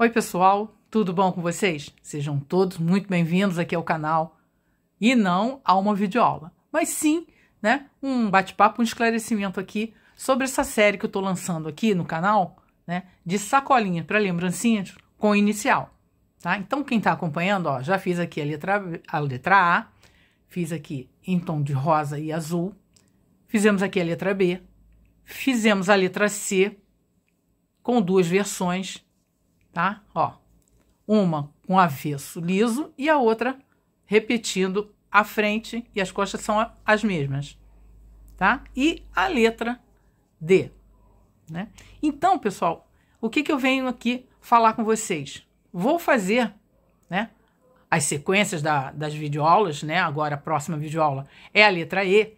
Oi, pessoal, tudo bom com vocês? Sejam todos muito bem-vindos aqui ao canal. E não a uma videoaula, mas sim, né, um bate-papo, um esclarecimento aqui sobre essa série que eu estou lançando aqui no canal, né, de sacolinha para lembrancinhas com inicial, tá? Então, quem está acompanhando, ó, já fiz aqui a letra, a letra A, fiz aqui em tom de rosa e azul, fizemos aqui a letra B, fizemos a letra C com duas versões, tá? Ó, uma com avesso liso e a outra repetindo a frente e as costas são as mesmas, tá? E a letra D, né? Então, pessoal, o que, que eu venho aqui falar com vocês? Vou fazer, né? As sequências da, das videoaulas, né? Agora a próxima videoaula é a letra E.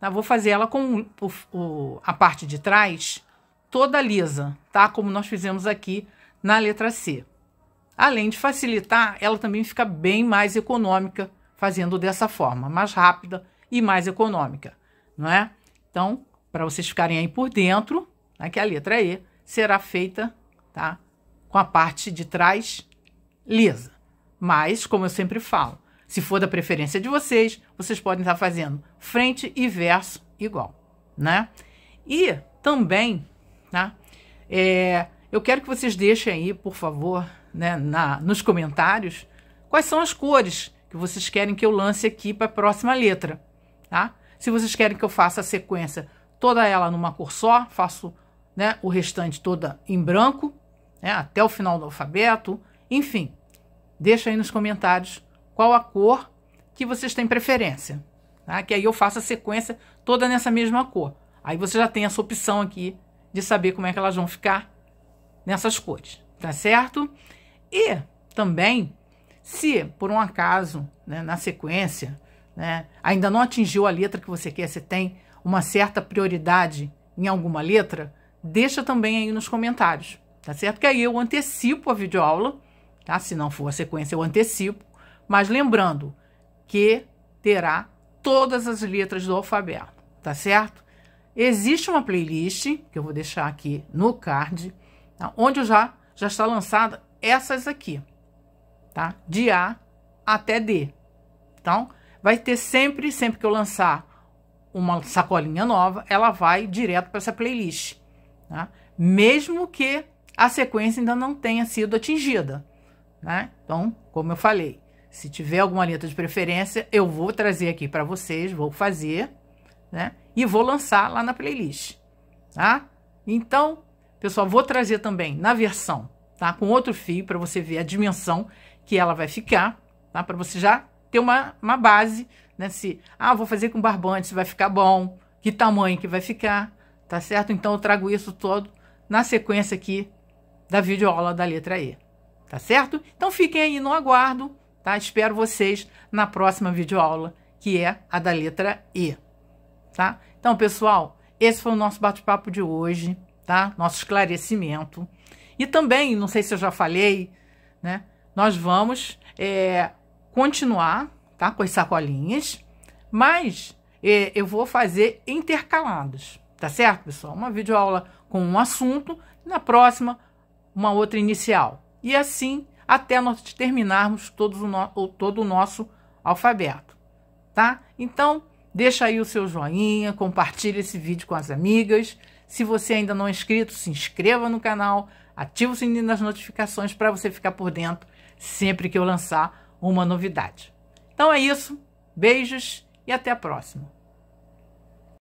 Tá? Vou fazer ela com o, o, a parte de trás toda lisa, tá? Como nós fizemos aqui na letra C. Além de facilitar, ela também fica bem mais econômica fazendo dessa forma, mais rápida e mais econômica, não é? Então, para vocês ficarem aí por dentro, né, que a letra E será feita, tá? Com a parte de trás lisa. Mas, como eu sempre falo, se for da preferência de vocês, vocês podem estar fazendo frente e verso igual, né? E também, tá? É, eu quero que vocês deixem aí, por favor, né, na, nos comentários, quais são as cores que vocês querem que eu lance aqui para a próxima letra, tá? Se vocês querem que eu faça a sequência toda ela numa cor só, faço né, o restante toda em branco, né, até o final do alfabeto, enfim, deixa aí nos comentários qual a cor que vocês têm preferência, tá? que aí eu faço a sequência toda nessa mesma cor. Aí você já tem essa opção aqui de saber como é que elas vão ficar nessas cores, tá certo? E também, se por um acaso, né, na sequência, né, ainda não atingiu a letra que você quer, você tem uma certa prioridade em alguma letra, deixa também aí nos comentários, tá certo? Que aí eu antecipo a videoaula, tá? Se não for a sequência, eu antecipo. Mas lembrando que terá todas as letras do alfabeto, tá certo? Existe uma playlist que eu vou deixar aqui no card Tá? Onde já, já está lançada essas aqui, tá? De A até D. Então, vai ter sempre, sempre que eu lançar uma sacolinha nova, ela vai direto para essa playlist, tá? Mesmo que a sequência ainda não tenha sido atingida, né? Então, como eu falei, se tiver alguma letra de preferência, eu vou trazer aqui para vocês, vou fazer, né? E vou lançar lá na playlist, tá? Então, Pessoal, vou trazer também na versão, tá? Com outro fio para você ver a dimensão que ela vai ficar, tá? Para você já ter uma, uma base, né? Se, ah, vou fazer com barbante, se vai ficar bom, que tamanho que vai ficar, tá certo? Então, eu trago isso todo na sequência aqui da videoaula da letra E, tá certo? Então, fiquem aí no aguardo, tá? Espero vocês na próxima videoaula, que é a da letra E, tá? Então, pessoal, esse foi o nosso bate-papo de hoje tá? Nosso esclarecimento. E também, não sei se eu já falei, né? Nós vamos é, continuar, tá? Com as sacolinhas, mas é, eu vou fazer intercalados, tá certo, pessoal? Uma videoaula com um assunto, na próxima, uma outra inicial. E assim até nós terminarmos todo o, no, todo o nosso alfabeto, tá? Então, deixa aí o seu joinha, compartilha esse vídeo com as amigas se você ainda não é inscrito, se inscreva no canal, ative o sininho das notificações para você ficar por dentro sempre que eu lançar uma novidade. Então é isso, beijos e até a próxima.